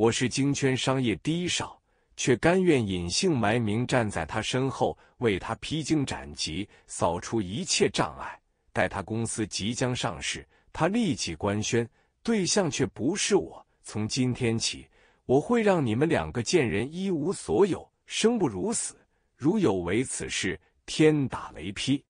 我是京圈商业第一少，却甘愿隐姓埋名，站在他身后为他披荆斩棘，扫除一切障碍。待他公司即将上市，他立即官宣，对象却不是我。从今天起，我会让你们两个贱人一无所有，生不如死。如有违此事，天打雷劈。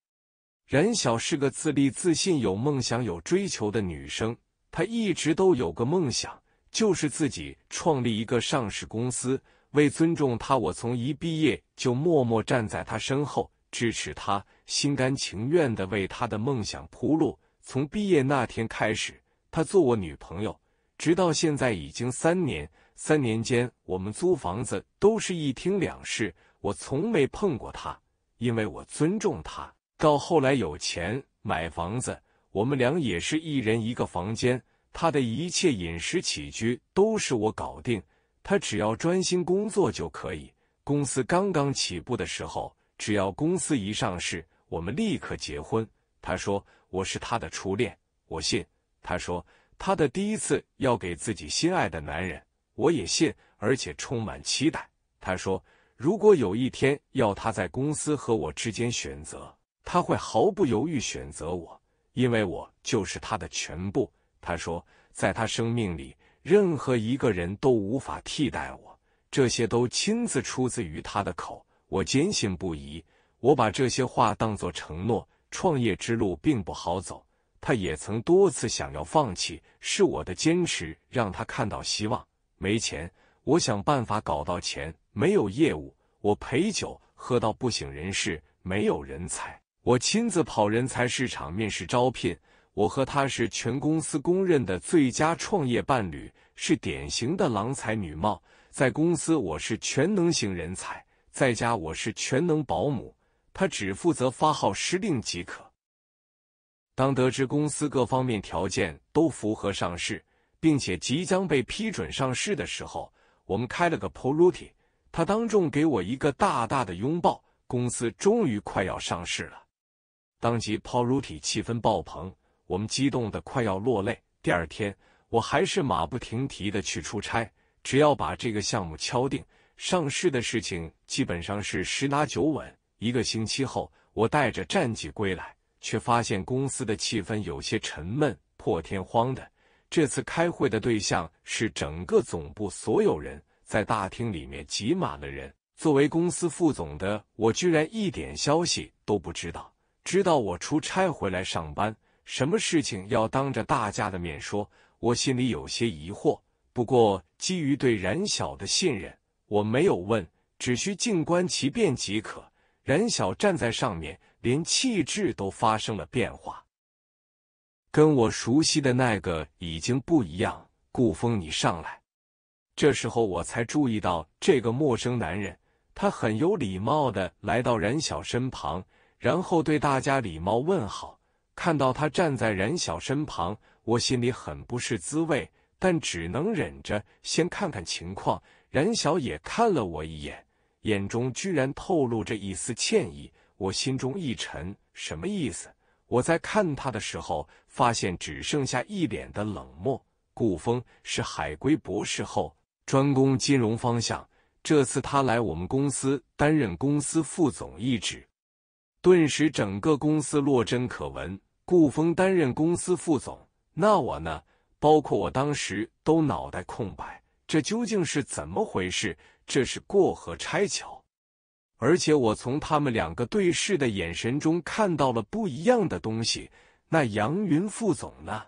冉小是个自立、自信、有梦想、有追求的女生，她一直都有个梦想。就是自己创立一个上市公司。为尊重他，我从一毕业就默默站在他身后支持他，心甘情愿的为他的梦想铺路。从毕业那天开始，他做我女朋友，直到现在已经三年。三年间，我们租房子都是一厅两室，我从没碰过他，因为我尊重他。到后来有钱买房子，我们俩也是一人一个房间。他的一切饮食起居都是我搞定，他只要专心工作就可以。公司刚刚起步的时候，只要公司一上市，我们立刻结婚。他说我是他的初恋，我信。他说他的第一次要给自己心爱的男人，我也信，而且充满期待。他说如果有一天要他在公司和我之间选择，他会毫不犹豫选择我，因为我就是他的全部。他说，在他生命里，任何一个人都无法替代我。这些都亲自出自于他的口，我坚信不疑。我把这些话当作承诺。创业之路并不好走，他也曾多次想要放弃，是我的坚持让他看到希望。没钱，我想办法搞到钱；没有业务，我陪酒喝到不省人事；没有人才，我亲自跑人才市场面试招聘。我和他是全公司公认的最佳创业伴侣，是典型的郎才女貌。在公司我是全能型人才，在家我是全能保姆，他只负责发号施令即可。当得知公司各方面条件都符合上市，并且即将被批准上市的时候，我们开了个 p o r t y 他当众给我一个大大的拥抱。公司终于快要上市了，当即 p o r t y 气氛爆棚。我们激动的快要落泪。第二天，我还是马不停蹄的去出差。只要把这个项目敲定，上市的事情基本上是十拿九稳。一个星期后，我带着战绩归来，却发现公司的气氛有些沉闷。破天荒的，这次开会的对象是整个总部所有人，在大厅里面挤满了人。作为公司副总的我，居然一点消息都不知道。知道我出差回来上班。什么事情要当着大家的面说？我心里有些疑惑，不过基于对冉小的信任，我没有问，只需静观其变即可。冉小站在上面，连气质都发生了变化，跟我熟悉的那个已经不一样。顾风，你上来。这时候我才注意到这个陌生男人，他很有礼貌的来到冉小身旁，然后对大家礼貌问好。看到他站在冉小身旁，我心里很不是滋味，但只能忍着，先看看情况。冉小也看了我一眼，眼中居然透露着一丝歉意，我心中一沉，什么意思？我在看他的时候，发现只剩下一脸的冷漠。顾峰是海归博士后，专攻金融方向，这次他来我们公司担任公司副总一职。顿时，整个公司落针可闻。顾峰担任公司副总，那我呢？包括我当时都脑袋空白，这究竟是怎么回事？这是过河拆桥！而且我从他们两个对视的眼神中看到了不一样的东西。那杨云副总呢？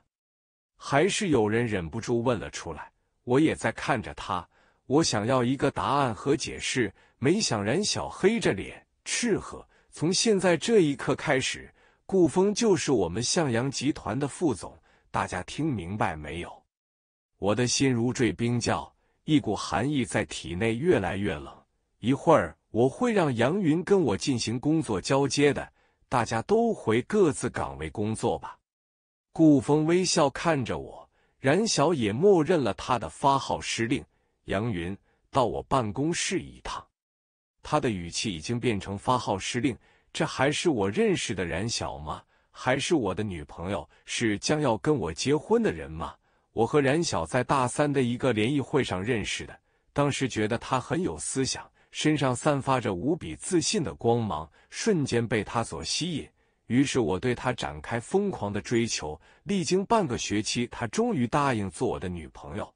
还是有人忍不住问了出来。我也在看着他，我想要一个答案和解释。没想然，小黑着脸斥喝。从现在这一刻开始，顾峰就是我们向阳集团的副总，大家听明白没有？我的心如坠冰窖，一股寒意在体内越来越冷。一会儿我会让杨云跟我进行工作交接的，大家都回各自岗位工作吧。顾峰微笑看着我，冉小也默认了他的发号施令。杨云，到我办公室一趟。他的语气已经变成发号施令，这还是我认识的冉小吗？还是我的女朋友？是将要跟我结婚的人吗？我和冉小在大三的一个联谊会上认识的，当时觉得他很有思想，身上散发着无比自信的光芒，瞬间被他所吸引。于是我对他展开疯狂的追求，历经半个学期，她终于答应做我的女朋友。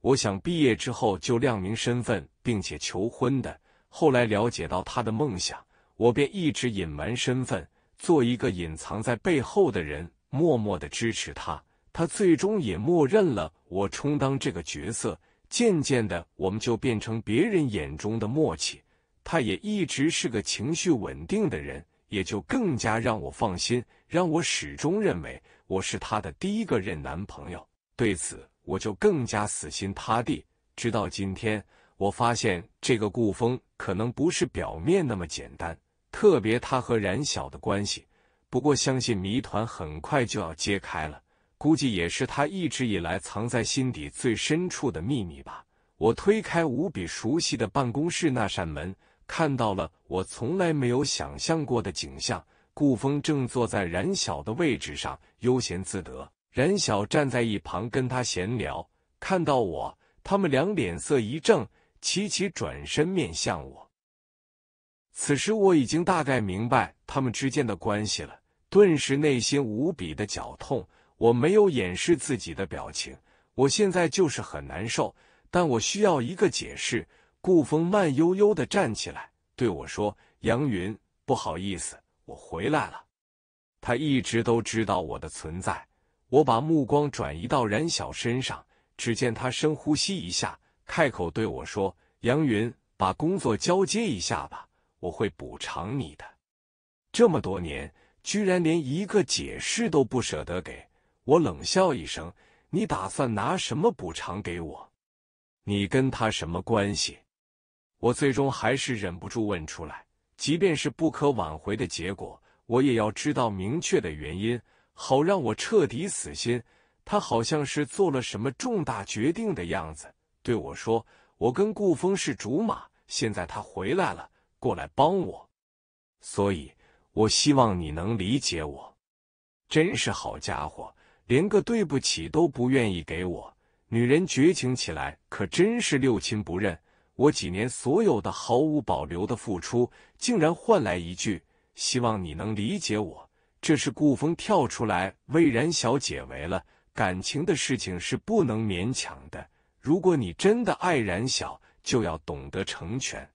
我想毕业之后就亮明身份。并且求婚的。后来了解到他的梦想，我便一直隐瞒身份，做一个隐藏在背后的人，默默的支持他。他最终也默认了我充当这个角色。渐渐的，我们就变成别人眼中的默契。他也一直是个情绪稳定的人，也就更加让我放心，让我始终认为我是他的第一个任男朋友。对此，我就更加死心塌地，直到今天。我发现这个顾风可能不是表面那么简单，特别他和冉小的关系。不过，相信谜团很快就要揭开了，估计也是他一直以来藏在心底最深处的秘密吧。我推开无比熟悉的办公室那扇门，看到了我从来没有想象过的景象：顾风正坐在冉小的位置上悠闲自得，冉小站在一旁跟他闲聊。看到我，他们俩脸色一正。齐齐转身面向我。此时我已经大概明白他们之间的关系了，顿时内心无比的绞痛。我没有掩饰自己的表情，我现在就是很难受，但我需要一个解释。顾风慢悠悠的站起来，对我说：“杨云，不好意思，我回来了。”他一直都知道我的存在。我把目光转移到冉小身上，只见他深呼吸一下。开口对我说：“杨云，把工作交接一下吧，我会补偿你的。这么多年，居然连一个解释都不舍得给我。”冷笑一声：“你打算拿什么补偿给我？你跟他什么关系？”我最终还是忍不住问出来：“即便是不可挽回的结果，我也要知道明确的原因，好让我彻底死心。”他好像是做了什么重大决定的样子。对我说：“我跟顾峰是竹马，现在他回来了，过来帮我。所以，我希望你能理解我。真是好家伙，连个对不起都不愿意给我。女人绝情起来，可真是六亲不认。我几年所有的毫无保留的付出，竟然换来一句‘希望你能理解我’。这是顾峰跳出来为然小姐围了。感情的事情是不能勉强的。”如果你真的爱冉小，就要懂得成全。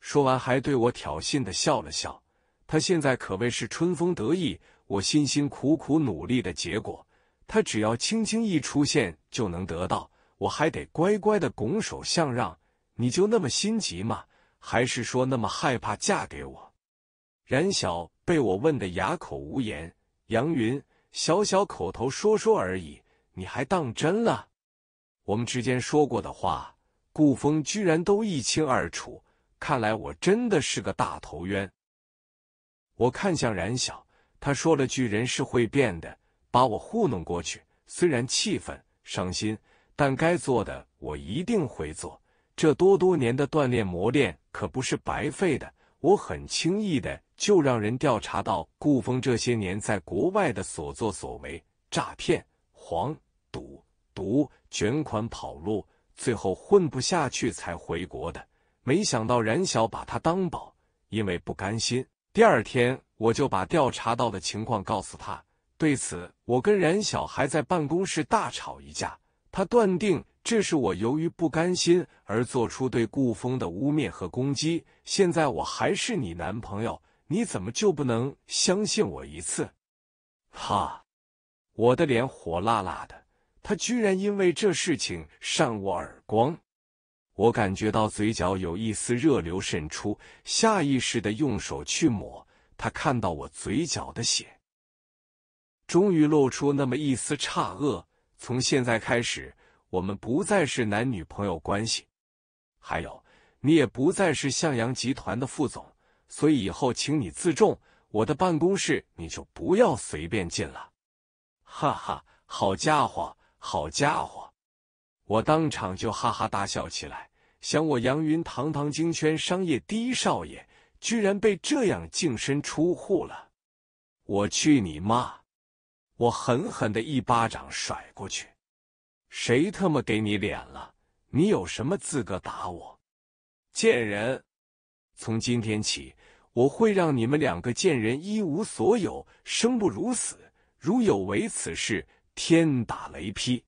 说完，还对我挑衅的笑了笑。他现在可谓是春风得意，我辛辛苦苦努力的结果，他只要轻轻一出现就能得到，我还得乖乖的拱手相让。你就那么心急吗？还是说那么害怕嫁给我？冉小被我问的哑口无言。杨云，小小口头说说而已，你还当真了？我们之间说过的话，顾峰居然都一清二楚，看来我真的是个大头冤。我看向冉小，他说了句“人是会变的”，把我糊弄过去。虽然气愤、伤心，但该做的我一定会做。这多多年的锻炼磨练可不是白费的，我很轻易的就让人调查到顾峰这些年在国外的所作所为：诈骗、黄、赌、毒。卷款跑路，最后混不下去才回国的。没想到冉晓把他当宝，因为不甘心。第二天我就把调查到的情况告诉他。对此，我跟冉晓还在办公室大吵一架。他断定这是我由于不甘心而做出对顾峰的污蔑和攻击。现在我还是你男朋友，你怎么就不能相信我一次？哈，我的脸火辣辣的。他居然因为这事情扇我耳光，我感觉到嘴角有一丝热流渗出，下意识的用手去抹。他看到我嘴角的血，终于露出那么一丝诧愕。从现在开始，我们不再是男女朋友关系，还有你也不再是向阳集团的副总，所以以后请你自重。我的办公室你就不要随便进了。哈哈，好家伙！好家伙！我当场就哈哈大笑起来。想我杨云堂堂京圈商业第一少爷，居然被这样净身出户了！我去你妈！我狠狠的一巴掌甩过去。谁他妈给你脸了？你有什么资格打我？贱人！从今天起，我会让你们两个贱人一无所有，生不如死。如有违此事。天打雷劈！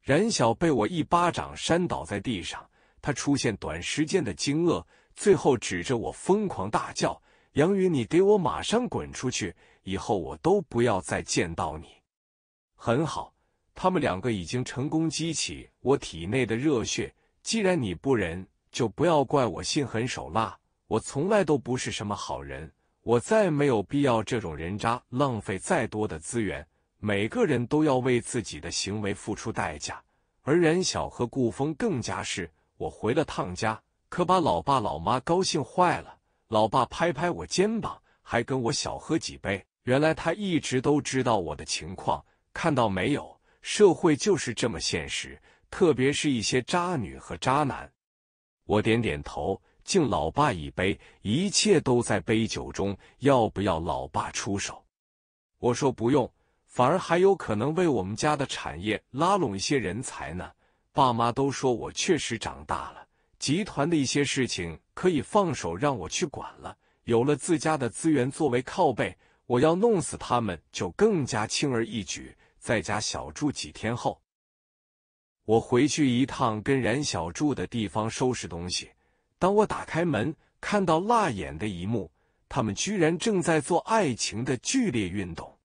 冉小被我一巴掌扇倒在地上，他出现短时间的惊愕，最后指着我疯狂大叫：“杨云，你给我马上滚出去！以后我都不要再见到你！”很好，他们两个已经成功激起我体内的热血。既然你不仁，就不要怪我心狠手辣。我从来都不是什么好人，我再没有必要这种人渣浪费再多的资源。每个人都要为自己的行为付出代价，而冉晓和顾峰更加是。我回了趟家，可把老爸老妈高兴坏了。老爸拍拍我肩膀，还跟我小喝几杯。原来他一直都知道我的情况，看到没有？社会就是这么现实，特别是一些渣女和渣男。我点点头，敬老爸一杯。一切都在杯酒中。要不要老爸出手？我说不用。反而还有可能为我们家的产业拉拢一些人才呢。爸妈都说我确实长大了，集团的一些事情可以放手让我去管了。有了自家的资源作为靠背，我要弄死他们就更加轻而易举。在家小住几天后，我回去一趟跟冉小住的地方收拾东西。当我打开门，看到辣眼的一幕，他们居然正在做爱情的剧烈运动。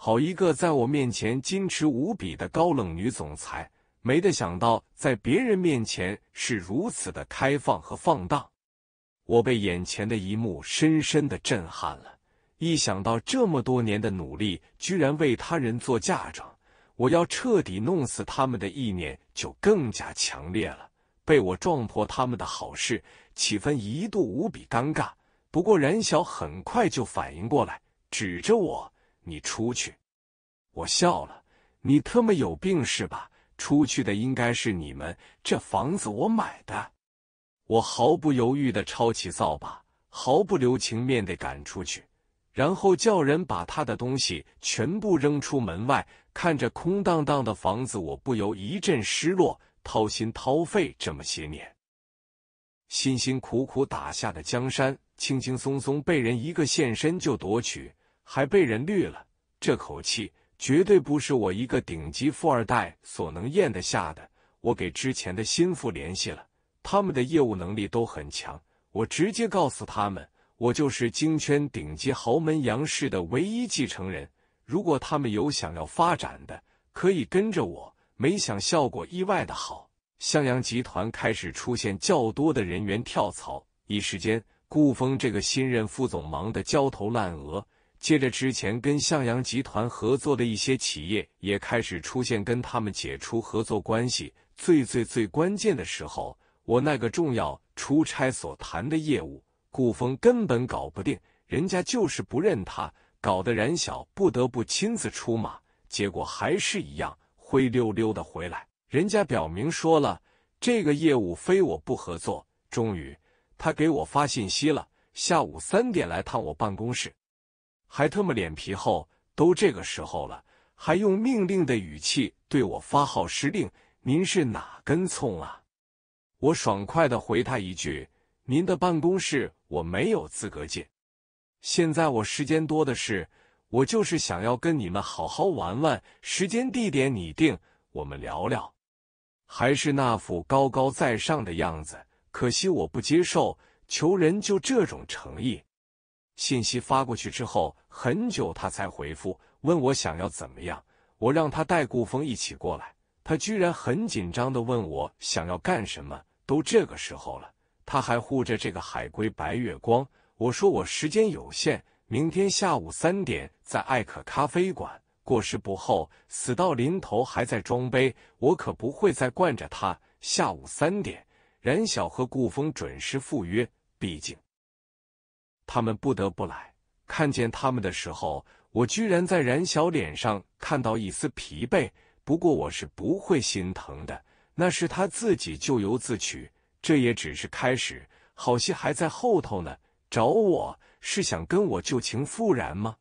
好一个在我面前矜持无比的高冷女总裁，没得想到在别人面前是如此的开放和放荡。我被眼前的一幕深深的震撼了。一想到这么多年的努力居然为他人做嫁妆，我要彻底弄死他们的意念就更加强烈了。被我撞破他们的好事，气氛一度无比尴尬。不过冉晓很快就反应过来，指着我。你出去！我笑了，你特么有病是吧？出去的应该是你们。这房子我买的，我毫不犹豫的抄起扫把，毫不留情面的赶出去，然后叫人把他的东西全部扔出门外。看着空荡荡的房子，我不由一阵失落，掏心掏肺这么些年，辛辛苦苦打下的江山，轻轻松松被人一个现身就夺取。还被人绿了，这口气绝对不是我一个顶级富二代所能咽得下的。我给之前的心腹联系了，他们的业务能力都很强。我直接告诉他们，我就是京圈顶级豪门杨氏的唯一继承人。如果他们有想要发展的，可以跟着我。没想效果意外的好，向阳集团开始出现较多的人员跳槽，一时间，顾峰这个新任副总忙得焦头烂额。接着，之前跟向阳集团合作的一些企业也开始出现跟他们解除合作关系。最最最关键的时候，我那个重要出差所谈的业务，顾峰根本搞不定，人家就是不认他，搞得冉小不得不亲自出马，结果还是一样灰溜溜的回来。人家表明说了，这个业务非我不合作。终于，他给我发信息了，下午三点来趟我办公室。还特么脸皮厚，都这个时候了，还用命令的语气对我发号施令，您是哪根葱啊？我爽快的回他一句：“您的办公室我没有资格进，现在我时间多的是，我就是想要跟你们好好玩玩，时间地点你定，我们聊聊。”还是那副高高在上的样子，可惜我不接受，求人就这种诚意。信息发过去之后，很久他才回复，问我想要怎么样。我让他带顾峰一起过来，他居然很紧张的问我想要干什么。都这个时候了，他还护着这个海龟白月光。我说我时间有限，明天下午三点在艾可咖啡馆，过时不候。死到临头还在装杯，我可不会再惯着他。下午三点，冉晓和顾峰准时赴约。毕竟。他们不得不来。看见他们的时候，我居然在冉小脸上看到一丝疲惫。不过我是不会心疼的，那是他自己咎由自取。这也只是开始，好戏还在后头呢。找我是想跟我旧情复燃吗？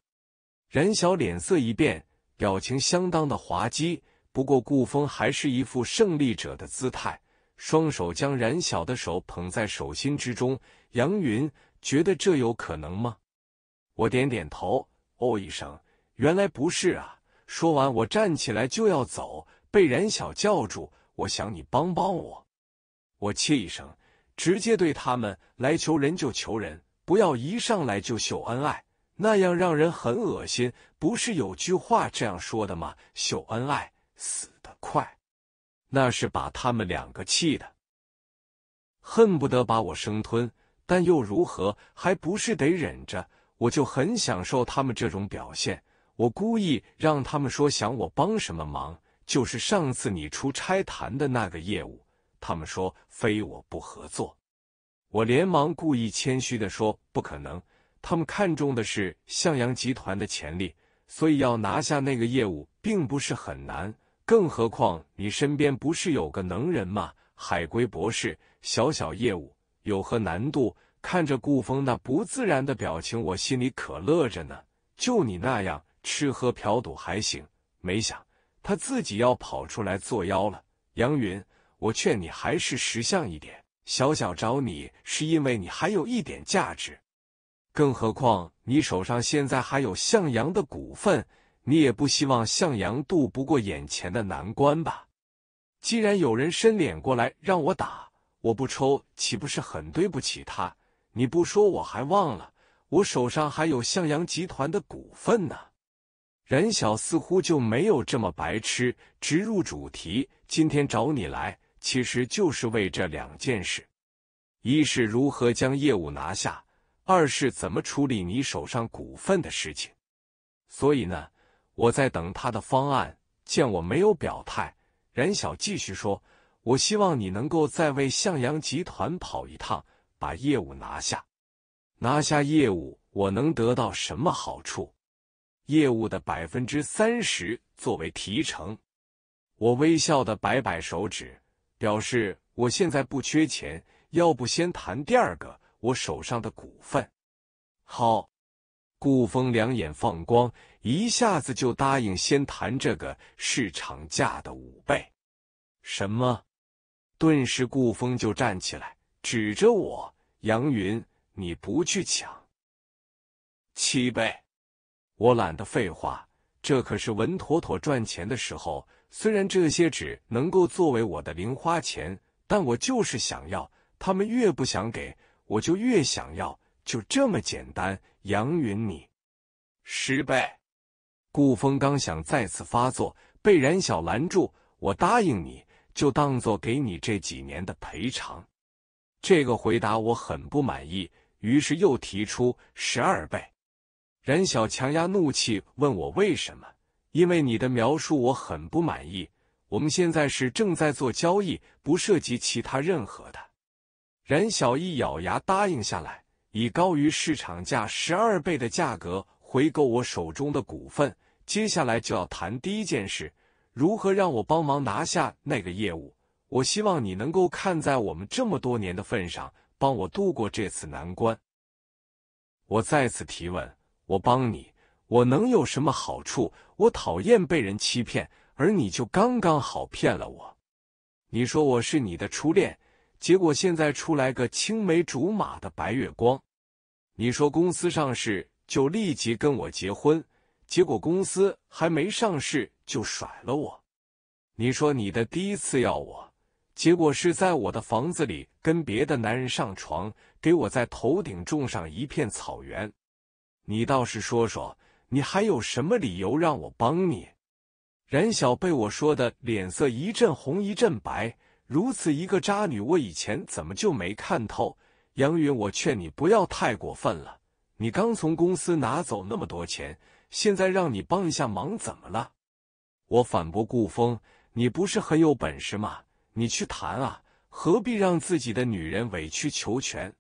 冉小脸色一变，表情相当的滑稽。不过顾风还是一副胜利者的姿态，双手将冉小的手捧在手心之中。杨云。觉得这有可能吗？我点点头，哦一声，原来不是啊。说完，我站起来就要走，被冉小叫住。我想你帮帮我。我切一声，直接对他们：来求人就求人，不要一上来就秀恩爱，那样让人很恶心。不是有句话这样说的吗？秀恩爱死得快。那是把他们两个气的，恨不得把我生吞。但又如何？还不是得忍着？我就很享受他们这种表现。我故意让他们说想我帮什么忙，就是上次你出差谈的那个业务。他们说非我不合作，我连忙故意谦虚的说不可能。他们看重的是向阳集团的潜力，所以要拿下那个业务并不是很难。更何况你身边不是有个能人吗？海归博士，小小业务。有何难度？看着顾风那不自然的表情，我心里可乐着呢。就你那样，吃喝嫖赌还行，没想他自己要跑出来作妖了。杨云，我劝你还是识相一点。小小找你是因为你还有一点价值，更何况你手上现在还有向阳的股份，你也不希望向阳渡不过眼前的难关吧？既然有人伸脸过来让我打。我不抽，岂不是很对不起他？你不说我还忘了，我手上还有向阳集团的股份呢。冉晓似乎就没有这么白痴，直入主题。今天找你来，其实就是为这两件事：一是如何将业务拿下，二是怎么处理你手上股份的事情。所以呢，我在等他的方案。见我没有表态，冉晓继续说。我希望你能够再为向阳集团跑一趟，把业务拿下。拿下业务，我能得到什么好处？业务的百分之三十作为提成。我微笑的摆摆手指，表示我现在不缺钱。要不先谈第二个，我手上的股份。好，顾峰两眼放光，一下子就答应先谈这个，市场价的五倍。什么？顿时，顾峰就站起来，指着我：“杨云，你不去抢七倍，我懒得废话。这可是稳妥妥赚钱的时候。虽然这些纸能够作为我的零花钱，但我就是想要。他们越不想给，我就越想要。就这么简单。”杨云，你十倍。顾峰刚想再次发作，被冉小拦住：“我答应你。”就当做给你这几年的赔偿，这个回答我很不满意。于是又提出十二倍。冉小强压怒气问我为什么？因为你的描述我很不满意。我们现在是正在做交易，不涉及其他任何的。冉小一咬牙答应下来，以高于市场价十二倍的价格回购我手中的股份。接下来就要谈第一件事。如何让我帮忙拿下那个业务？我希望你能够看在我们这么多年的份上，帮我度过这次难关。我再次提问：我帮你，我能有什么好处？我讨厌被人欺骗，而你就刚刚好骗了我。你说我是你的初恋，结果现在出来个青梅竹马的白月光。你说公司上市就立即跟我结婚。结果公司还没上市就甩了我。你说你的第一次要我，结果是在我的房子里跟别的男人上床，给我在头顶种上一片草原。你倒是说说，你还有什么理由让我帮你？冉小被我说的脸色一阵红一阵白。如此一个渣女，我以前怎么就没看透？杨云，我劝你不要太过分了。你刚从公司拿走那么多钱。现在让你帮一下忙，怎么了？我反驳顾风：“你不是很有本事吗？你去谈啊，何必让自己的女人委曲求全？”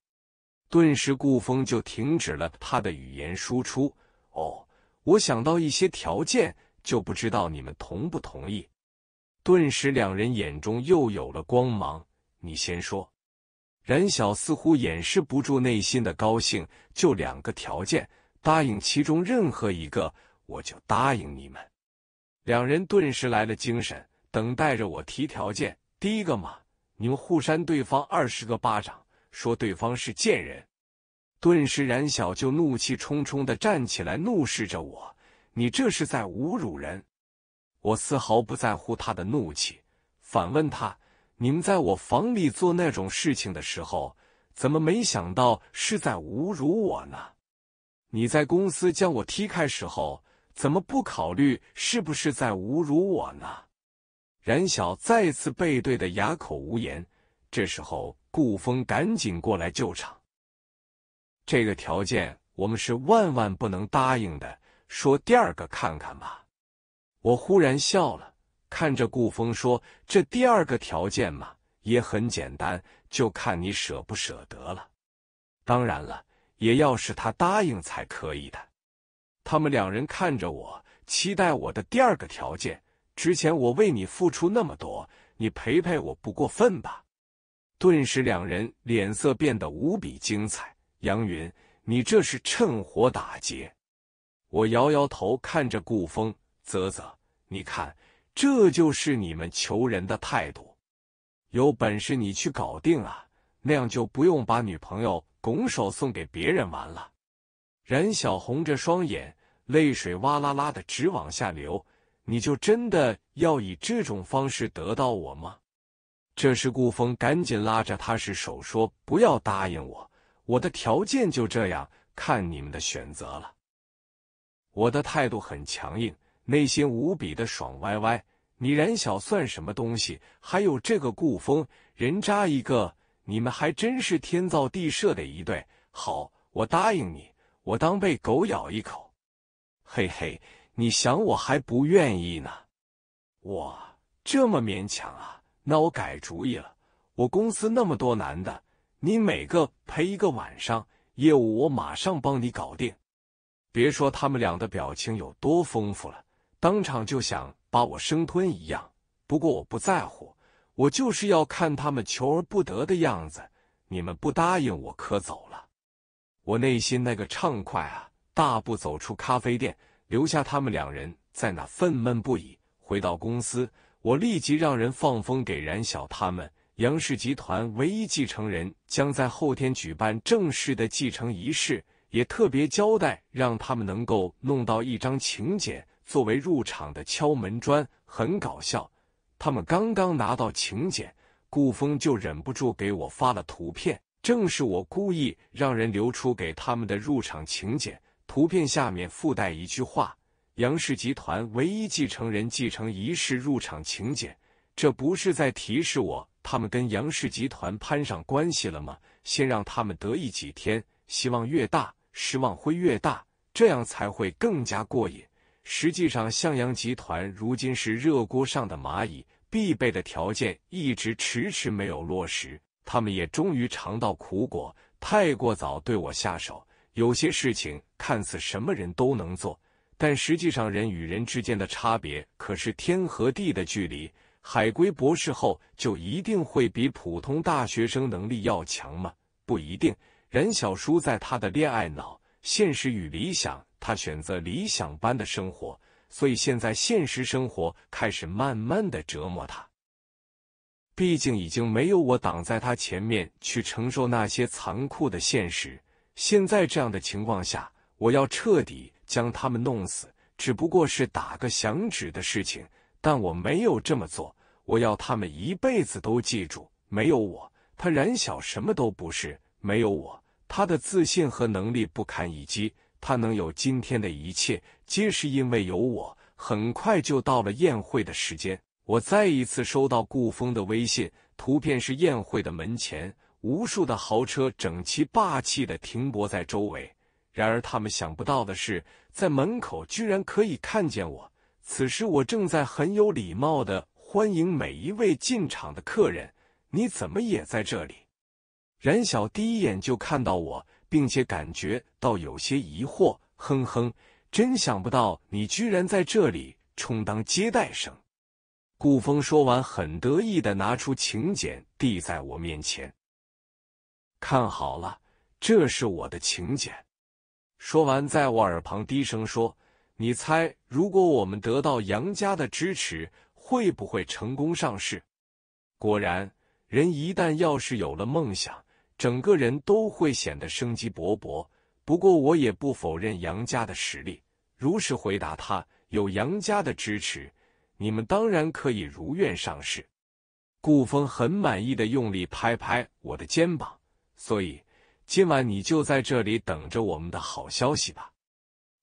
顿时，顾风就停止了他的语言输出。哦，我想到一些条件，就不知道你们同不同意。顿时，两人眼中又有了光芒。你先说。冉晓似乎掩饰不住内心的高兴：“就两个条件。”答应其中任何一个，我就答应你们。两人顿时来了精神，等待着我提条件。第一个嘛，你们互扇对方二十个巴掌，说对方是贱人。顿时，冉小就怒气冲冲的站起来，怒视着我：“你这是在侮辱人！”我丝毫不在乎他的怒气，反问他：“你们在我房里做那种事情的时候，怎么没想到是在侮辱我呢？”你在公司将我踢开时候，怎么不考虑是不是在侮辱我呢？冉晓再次背对的哑口无言。这时候，顾峰赶紧过来救场。这个条件我们是万万不能答应的。说第二个看看吧。我忽然笑了，看着顾峰说：“这第二个条件嘛，也很简单，就看你舍不舍得了。当然了。”也要是他答应才可以的。他们两人看着我，期待我的第二个条件。之前我为你付出那么多，你陪陪我不过分吧？顿时，两人脸色变得无比精彩。杨云，你这是趁火打劫！我摇摇头，看着顾风，啧啧，你看，这就是你们求人的态度。有本事你去搞定啊！那样就不用把女朋友拱手送给别人玩了。冉小红着双眼，泪水哇啦啦的直往下流。你就真的要以这种方式得到我吗？这时，顾风赶紧拉着他是手说：“不要答应我，我的条件就这样，看你们的选择了。”我的态度很强硬，内心无比的爽歪歪。你冉小算什么东西？还有这个顾风，人渣一个！你们还真是天造地设的一对。好，我答应你，我当被狗咬一口。嘿嘿，你想我还不愿意呢。哇，这么勉强啊？那我改主意了。我公司那么多男的，你每个陪一个晚上，业务我马上帮你搞定。别说他们俩的表情有多丰富了，当场就想把我生吞一样。不过我不在乎。我就是要看他们求而不得的样子。你们不答应，我可走了。我内心那个畅快啊！大步走出咖啡店，留下他们两人在那愤懑不已。回到公司，我立即让人放风给冉小他们，杨氏集团唯一继承人将在后天举办正式的继承仪式，也特别交代让他们能够弄到一张请柬作为入场的敲门砖。很搞笑。他们刚刚拿到请柬，顾峰就忍不住给我发了图片，正是我故意让人留出给他们的入场请柬。图片下面附带一句话：“杨氏集团唯一继承人继承仪式入场请柬。”这不是在提示我他们跟杨氏集团攀上关系了吗？先让他们得意几天，希望越大，失望会越大，这样才会更加过瘾。实际上，向阳集团如今是热锅上的蚂蚁，必备的条件一直迟迟没有落实。他们也终于尝到苦果，太过早对我下手。有些事情看似什么人都能做，但实际上人与人之间的差别可是天和地的距离。海归博士后就一定会比普通大学生能力要强吗？不一定。冉小叔在他的恋爱脑，现实与理想。他选择理想般的生活，所以现在现实生活开始慢慢的折磨他。毕竟已经没有我挡在他前面去承受那些残酷的现实。现在这样的情况下，我要彻底将他们弄死，只不过是打个响指的事情。但我没有这么做，我要他们一辈子都记住：没有我，他冉小什么都不是；没有我，他的自信和能力不堪一击。他能有今天的一切，皆是因为有我。很快就到了宴会的时间，我再一次收到顾风的微信，图片是宴会的门前，无数的豪车整齐霸气的停泊在周围。然而他们想不到的是，在门口居然可以看见我。此时我正在很有礼貌的欢迎每一位进场的客人。你怎么也在这里？冉小第一眼就看到我。并且感觉到有些疑惑，哼哼，真想不到你居然在这里充当接待生。顾峰说完，很得意的拿出请柬，递在我面前，看好了，这是我的请柬。说完，在我耳旁低声说：“你猜，如果我们得到杨家的支持，会不会成功上市？”果然，人一旦要是有了梦想。整个人都会显得生机勃勃。不过，我也不否认杨家的实力。如实回答他，有杨家的支持，你们当然可以如愿上市。顾峰很满意的用力拍拍我的肩膀，所以今晚你就在这里等着我们的好消息吧。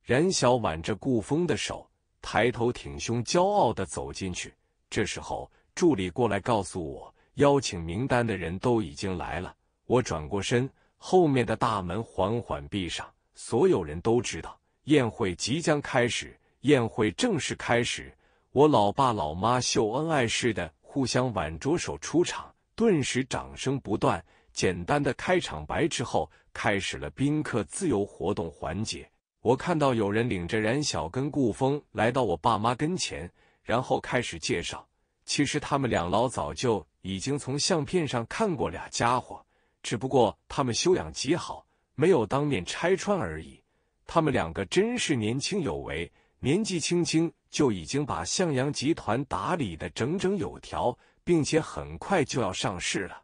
冉小挽着顾峰的手，抬头挺胸，骄傲的走进去。这时候，助理过来告诉我，邀请名单的人都已经来了。我转过身，后面的大门缓缓闭上。所有人都知道宴会即将开始。宴会正式开始，我老爸老妈秀恩爱似的互相挽着手出场，顿时掌声不断。简单的开场白之后，开始了宾客自由活动环节。我看到有人领着冉小跟顾峰来到我爸妈跟前，然后开始介绍。其实他们两老早就已经从相片上看过俩家伙。只不过他们修养极好，没有当面拆穿而已。他们两个真是年轻有为，年纪轻轻就已经把向阳集团打理的整整有条，并且很快就要上市了。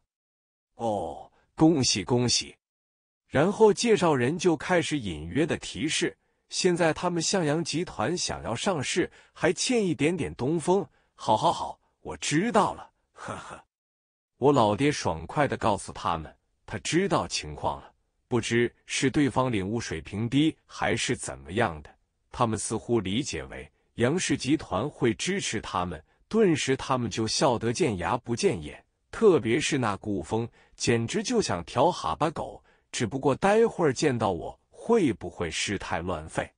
哦，恭喜恭喜！然后介绍人就开始隐约的提示：现在他们向阳集团想要上市，还欠一点点东风。好，好，好，我知道了。呵呵，我老爹爽快的告诉他们。他知道情况了，不知是对方领悟水平低还是怎么样的，他们似乎理解为杨氏集团会支持他们，顿时他们就笑得见牙不见眼。特别是那顾风，简直就像条哈巴狗。只不过待会儿见到我，会不会失态乱吠？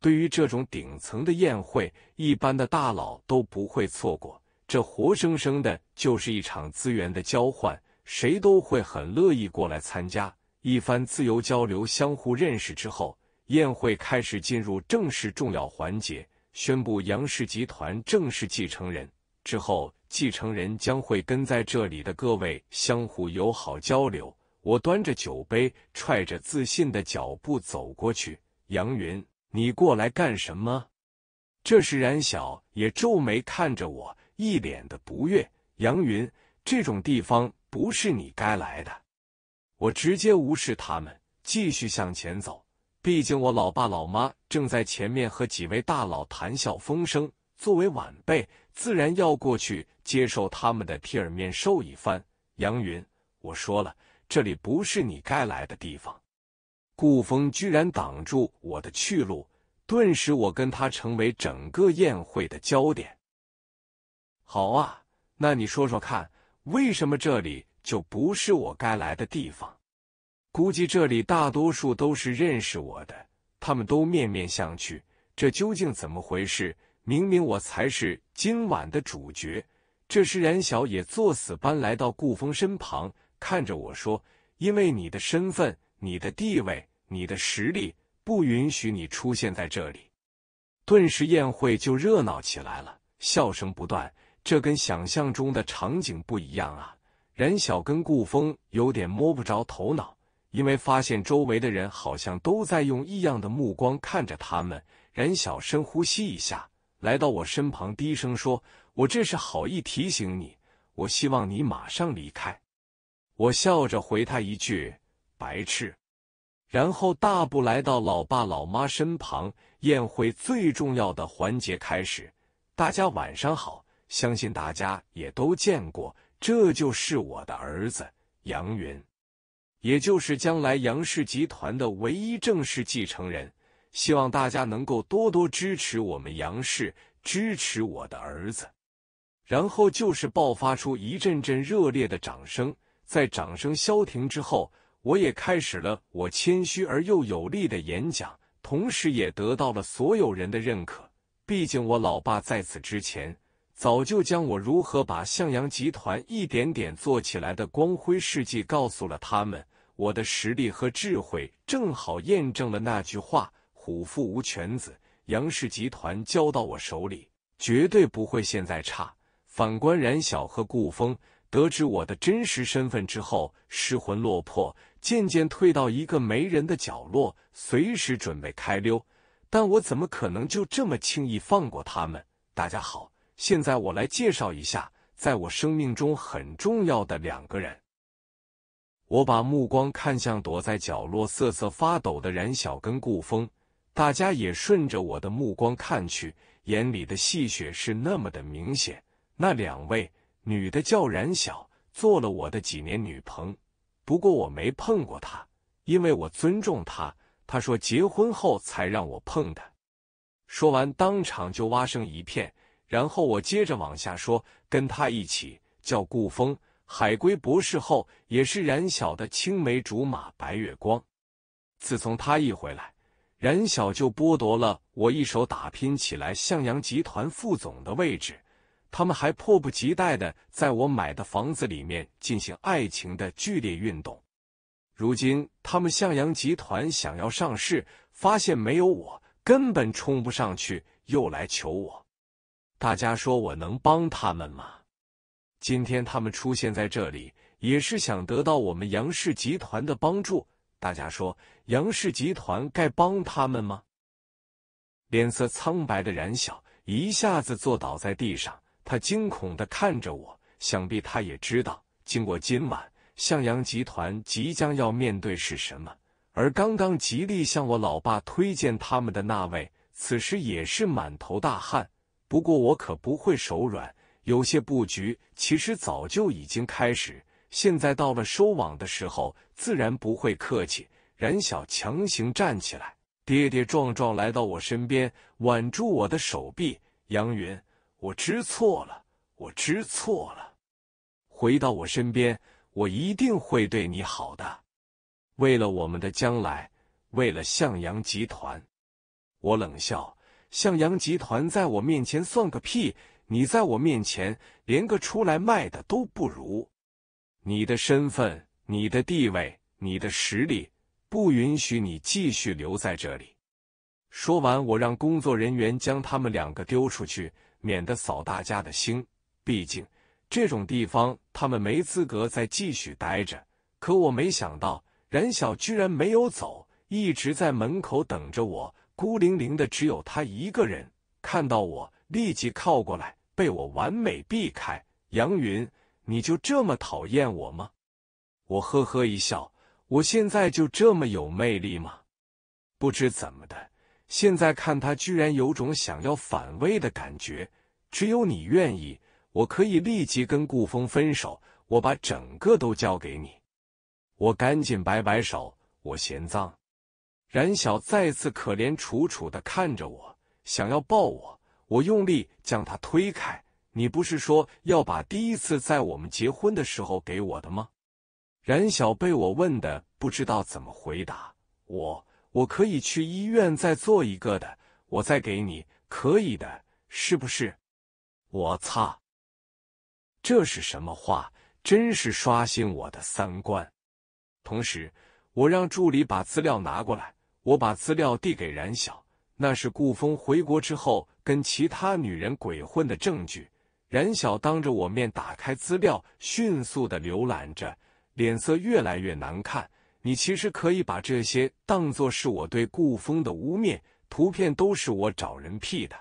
对于这种顶层的宴会，一般的大佬都不会错过。这活生生的就是一场资源的交换。谁都会很乐意过来参加一番自由交流、相互认识之后，宴会开始进入正式重要环节，宣布杨氏集团正式继承人之后，继承人将会跟在这里的各位相互友好交流。我端着酒杯，踹着自信的脚步走过去。杨云，你过来干什么？这时，冉小也皱眉看着我，一脸的不悦。杨云，这种地方。不是你该来的，我直接无视他们，继续向前走。毕竟我老爸老妈正在前面和几位大佬谈笑风生，作为晚辈，自然要过去接受他们的贴耳面授一番。杨云，我说了，这里不是你该来的地方。顾风居然挡住我的去路，顿时我跟他成为整个宴会的焦点。好啊，那你说说看。为什么这里就不是我该来的地方？估计这里大多数都是认识我的，他们都面面相觑，这究竟怎么回事？明明我才是今晚的主角。这时，冉小也作死般来到顾峰身旁，看着我说：“因为你的身份、你的地位、你的实力，不允许你出现在这里。”顿时，宴会就热闹起来了，笑声不断。这跟想象中的场景不一样啊！冉小跟顾风有点摸不着头脑，因为发现周围的人好像都在用异样的目光看着他们。冉小深呼吸一下，来到我身旁，低声说：“我这是好意提醒你，我希望你马上离开。”我笑着回他一句：“白痴！”然后大步来到老爸老妈身旁。宴会最重要的环节开始。大家晚上好。相信大家也都见过，这就是我的儿子杨云，也就是将来杨氏集团的唯一正式继承人。希望大家能够多多支持我们杨氏，支持我的儿子。然后就是爆发出一阵阵热烈的掌声。在掌声消停之后，我也开始了我谦虚而又有力的演讲，同时也得到了所有人的认可。毕竟我老爸在此之前。早就将我如何把向阳集团一点点做起来的光辉事迹告诉了他们，我的实力和智慧正好验证了那句话：虎父无犬子。杨氏集团交到我手里，绝对不会现在差。反观冉晓和顾峰，得知我的真实身份之后，失魂落魄，渐渐退到一个没人的角落，随时准备开溜。但我怎么可能就这么轻易放过他们？大家好。现在我来介绍一下，在我生命中很重要的两个人。我把目光看向躲在角落瑟瑟发抖的冉小跟顾风，大家也顺着我的目光看去，眼里的戏谑是那么的明显。那两位，女的叫冉小，做了我的几年女朋友，不过我没碰过她，因为我尊重她。她说结婚后才让我碰的。说完，当场就哇声一片。然后我接着往下说，跟他一起叫顾峰，海归博士后，也是冉小的青梅竹马白月光。自从他一回来，冉小就剥夺了我一手打拼起来向阳集团副总的位置。他们还迫不及待的在我买的房子里面进行爱情的剧烈运动。如今他们向阳集团想要上市，发现没有我根本冲不上去，又来求我。大家说，我能帮他们吗？今天他们出现在这里，也是想得到我们杨氏集团的帮助。大家说，杨氏集团该帮他们吗？脸色苍白的冉小一下子坐倒在地上，他惊恐的看着我。想必他也知道，经过今晚，向阳集团即将要面对是什么。而刚刚极力向我老爸推荐他们的那位，此时也是满头大汗。不过我可不会手软，有些布局其实早就已经开始，现在到了收网的时候，自然不会客气。冉晓强行站起来，跌跌撞撞来到我身边，挽住我的手臂：“杨云，我知错了，我知错了。回到我身边，我一定会对你好的，为了我们的将来，为了向阳集团。”我冷笑。向阳集团在我面前算个屁！你在我面前连个出来卖的都不如。你的身份、你的地位、你的实力不允许你继续留在这里。说完，我让工作人员将他们两个丢出去，免得扫大家的兴。毕竟这种地方他们没资格再继续待着。可我没想到，冉晓居然没有走，一直在门口等着我。孤零零的，只有他一个人。看到我，立即靠过来，被我完美避开。杨云，你就这么讨厌我吗？我呵呵一笑。我现在就这么有魅力吗？不知怎么的，现在看他居然有种想要反胃的感觉。只有你愿意，我可以立即跟顾风分手。我把整个都交给你。我赶紧摆摆手，我嫌脏。冉小再次可怜楚楚的看着我，想要抱我，我用力将他推开。你不是说要把第一次在我们结婚的时候给我的吗？冉小被我问的不知道怎么回答我。我可以去医院再做一个的，我再给你，可以的，是不是？我擦，这是什么话？真是刷新我的三观。同时，我让助理把资料拿过来。我把资料递给冉小，那是顾峰回国之后跟其他女人鬼混的证据。冉小当着我面打开资料，迅速的浏览着，脸色越来越难看。你其实可以把这些当做是我对顾峰的污蔑，图片都是我找人 P 的。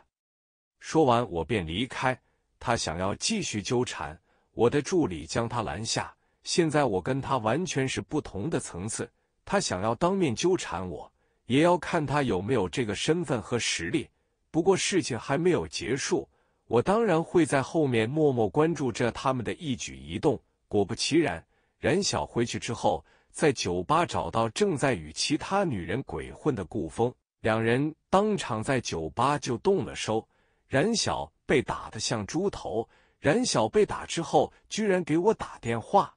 说完，我便离开。他想要继续纠缠，我的助理将他拦下。现在我跟他完全是不同的层次，他想要当面纠缠我。也要看他有没有这个身份和实力。不过事情还没有结束，我当然会在后面默默关注着他们的一举一动。果不其然，冉小回去之后，在酒吧找到正在与其他女人鬼混的顾峰，两人当场在酒吧就动了手。冉小被打得像猪头，冉小被打之后居然给我打电话，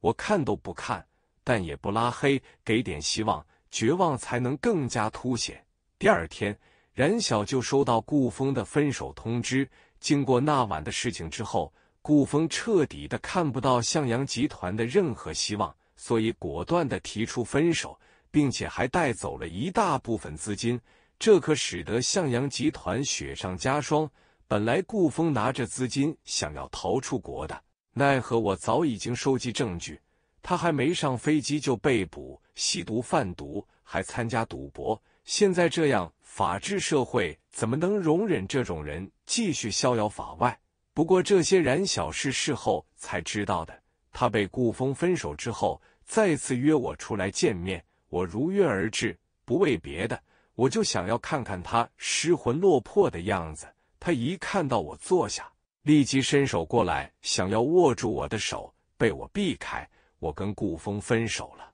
我看都不看，但也不拉黑，给点希望。绝望才能更加凸显。第二天，冉晓就收到顾峰的分手通知。经过那晚的事情之后，顾峰彻底的看不到向阳集团的任何希望，所以果断的提出分手，并且还带走了一大部分资金。这可使得向阳集团雪上加霜。本来顾峰拿着资金想要逃出国的，奈何我早已经收集证据。他还没上飞机就被捕，吸毒贩毒，还参加赌博。现在这样，法治社会怎么能容忍这种人继续逍遥法外？不过这些然小事，事后才知道的。他被顾峰分手之后，再次约我出来见面，我如约而至，不为别的，我就想要看看他失魂落魄的样子。他一看到我坐下，立即伸手过来想要握住我的手，被我避开。我跟顾峰分手了，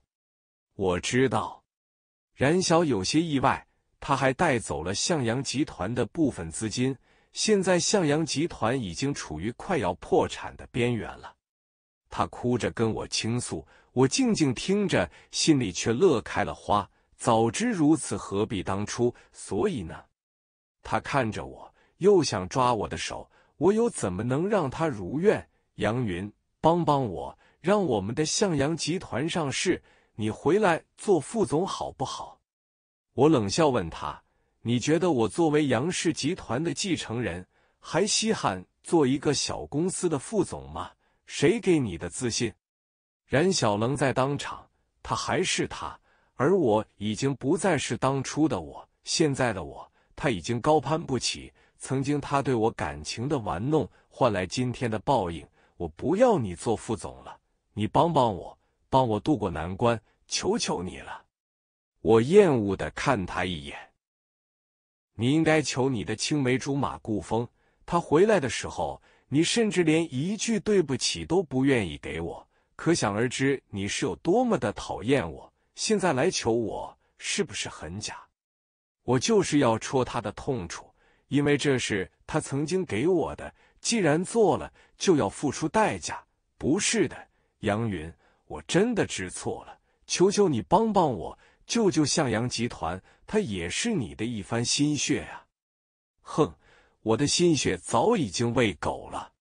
我知道。冉晓有些意外，他还带走了向阳集团的部分资金，现在向阳集团已经处于快要破产的边缘了。他哭着跟我倾诉，我静静听着，心里却乐开了花。早知如此，何必当初？所以呢？他看着我，又想抓我的手，我又怎么能让他如愿？杨云，帮帮我！让我们的向阳集团上市，你回来做副总好不好？我冷笑问他：“你觉得我作为杨氏集团的继承人，还稀罕做一个小公司的副总吗？谁给你的自信？”冉小棱在当场，他还是他，而我已经不再是当初的我。现在的我，他已经高攀不起。曾经他对我感情的玩弄，换来今天的报应。我不要你做副总了。你帮帮我，帮我渡过难关，求求你了！我厌恶的看他一眼。你应该求你的青梅竹马顾风，他回来的时候，你甚至连一句对不起都不愿意给我，可想而知你是有多么的讨厌我。现在来求我，是不是很假？我就是要戳他的痛处，因为这是他曾经给我的，既然做了，就要付出代价。不是的。杨云，我真的知错了，求求你帮帮我，救救向阳集团，他也是你的一番心血呀！哼，我的心血早已经喂狗了。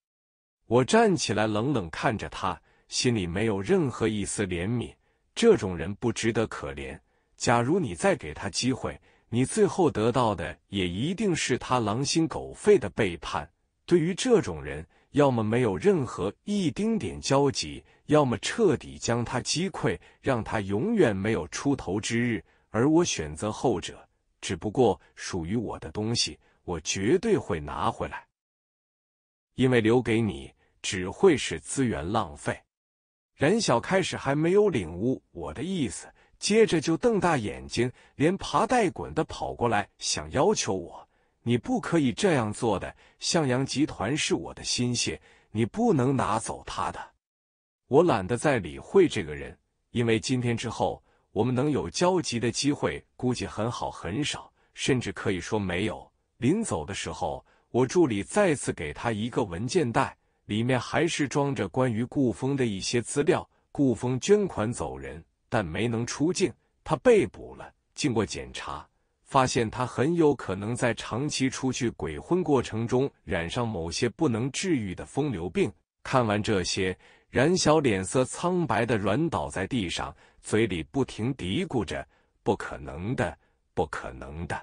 我站起来，冷冷看着他，心里没有任何一丝怜悯。这种人不值得可怜。假如你再给他机会，你最后得到的也一定是他狼心狗肺的背叛。对于这种人，要么没有任何一丁点交集，要么彻底将他击溃，让他永远没有出头之日。而我选择后者，只不过属于我的东西，我绝对会拿回来，因为留给你只会是资源浪费。冉小开始还没有领悟我的意思，接着就瞪大眼睛，连爬带滚的跑过来，想要求我。你不可以这样做的，向阳集团是我的心血，你不能拿走他的。我懒得再理会这个人，因为今天之后，我们能有交集的机会估计很好很少，甚至可以说没有。临走的时候，我助理再次给他一个文件袋，里面还是装着关于顾峰的一些资料。顾峰捐款走人，但没能出境，他被捕了。经过检查。发现他很有可能在长期出去鬼混过程中染上某些不能治愈的风流病。看完这些，冉小脸色苍白的软倒在地上，嘴里不停嘀咕着：“不可能的，不可能的！”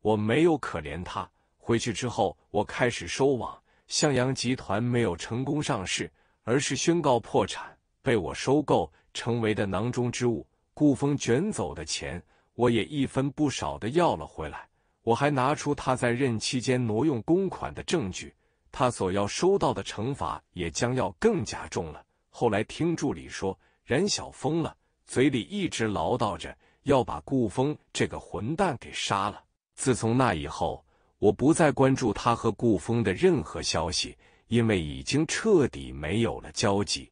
我没有可怜他。回去之后，我开始收网。向阳集团没有成功上市，而是宣告破产，被我收购，成为的囊中之物。顾峰卷走的钱。我也一分不少的要了回来，我还拿出他在任期间挪用公款的证据，他所要收到的惩罚也将要更加重了。后来听助理说，冉小峰了，嘴里一直唠叨着要把顾峰这个混蛋给杀了。自从那以后，我不再关注他和顾峰的任何消息，因为已经彻底没有了交集。